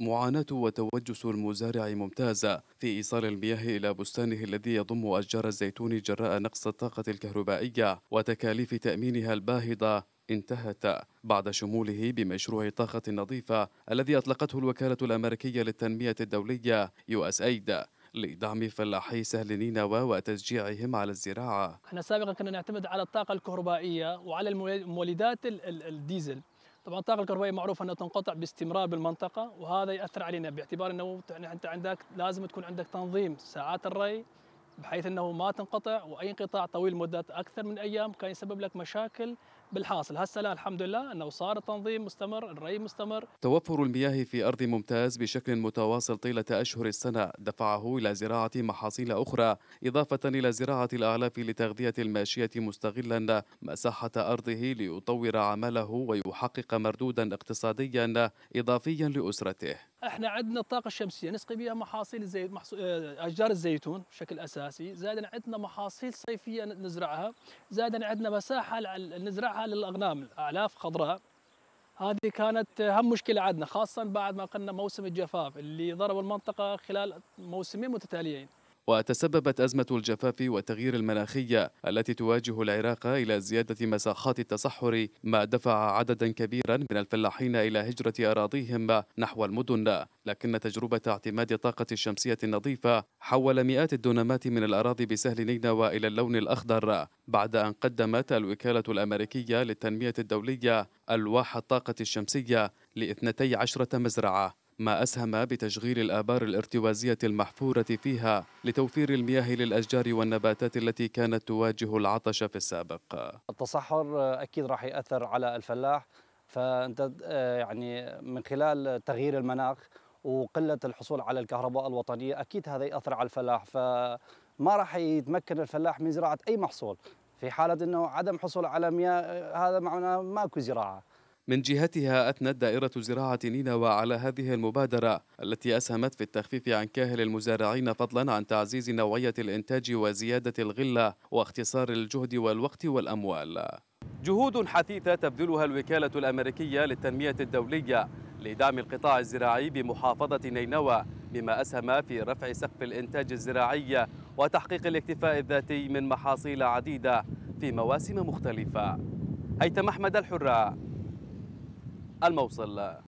معاناة وتوجس المزارع ممتازة في إيصال المياه إلى بستانه الذي يضم أشجار الزيتون جراء نقص الطاقة الكهربائية وتكاليف تأمينها الباهظة انتهت بعد شموله بمشروع الطاقة النظيفة الذي أطلقته الوكالة الأمريكية للتنمية الدولية USAID إيه لدعم فلاحي سهل نينوى وتشجيعهم على الزراعة احنا سابقا كنا نعتمد على الطاقة الكهربائية وعلى المولدات الديزل طبعا الطاقه الكهربائيه معروف انها تنقطع باستمرار بالمنطقه وهذا ياثر علينا باعتبار انه يعني انت عندك لازم تكون عندك تنظيم ساعات الري بحيث انه ما تنقطع واي انقطاع طويل مده اكثر من ايام كان يسبب لك مشاكل بالحاصل هسه لا الحمد لله انه صار التنظيم مستمر الري مستمر توفر المياه في ارض ممتاز بشكل متواصل طيله اشهر السنه دفعه الى زراعه محاصيل اخرى اضافه الى زراعه الاعلاف لتغذيه الماشيه مستغلا مساحه ارضه ليطور عمله ويحقق مردودا اقتصاديا اضافيا لاسرته احنا عندنا الطاقه الشمسيه نسقي بها محاصيل الزيت محص... آه، اشجار الزيتون بشكل اساسي زائدا عندنا محاصيل صيفيه نزرعها زائدا عندنا مساحه نزرعها اهل الاغنام الاعلاف خضراء هذه كانت اهم مشكله عندنا خاصه بعد ما قلنا موسم الجفاف اللي ضرب المنطقه خلال موسمين متتاليين وتسببت أزمة الجفاف والتغيير المناخي التي تواجه العراق إلى زيادة مساحات التصحر ما دفع عددا كبيرا من الفلاحين إلى هجرة أراضيهم نحو المدن لكن تجربة اعتماد الطاقة الشمسية النظيفة حول مئات الدونمات من الأراضي بسهل نينوى إلى اللون الأخضر بعد أن قدمت الوكالة الأمريكية للتنمية الدولية ألواح الطاقة الشمسية لاثنتي عشرة مزرعة ما أسهم بتشغيل الآبار الارتوازية المحفورة فيها لتوفير المياه للأشجار والنباتات التي كانت تواجه العطش في السابق التصحر أكيد راح يأثر على الفلاح فأنت آه، يعني من خلال تغيير المناخ وقلة الحصول على الكهرباء الوطنية أكيد هذا يأثر على الفلاح فما راح يتمكن الفلاح من زراعة أي محصول في حالة أنه عدم حصول على مياه آه، هذا معناه ماكو زراعة من جهتها أثنت دائرة زراعة نينوى على هذه المبادرة التي أسهمت في التخفيف عن كاهل المزارعين فضلا عن تعزيز نوعية الإنتاج وزيادة الغلة واختصار الجهد والوقت والأموال جهود حثيثة تبذلها الوكالة الأمريكية للتنمية الدولية لدعم القطاع الزراعي بمحافظة نينوى بما أسهم في رفع سقف الإنتاج الزراعي وتحقيق الاكتفاء الذاتي من محاصيل عديدة في مواسم مختلفة أيتم أحمد الحرّة. الموصل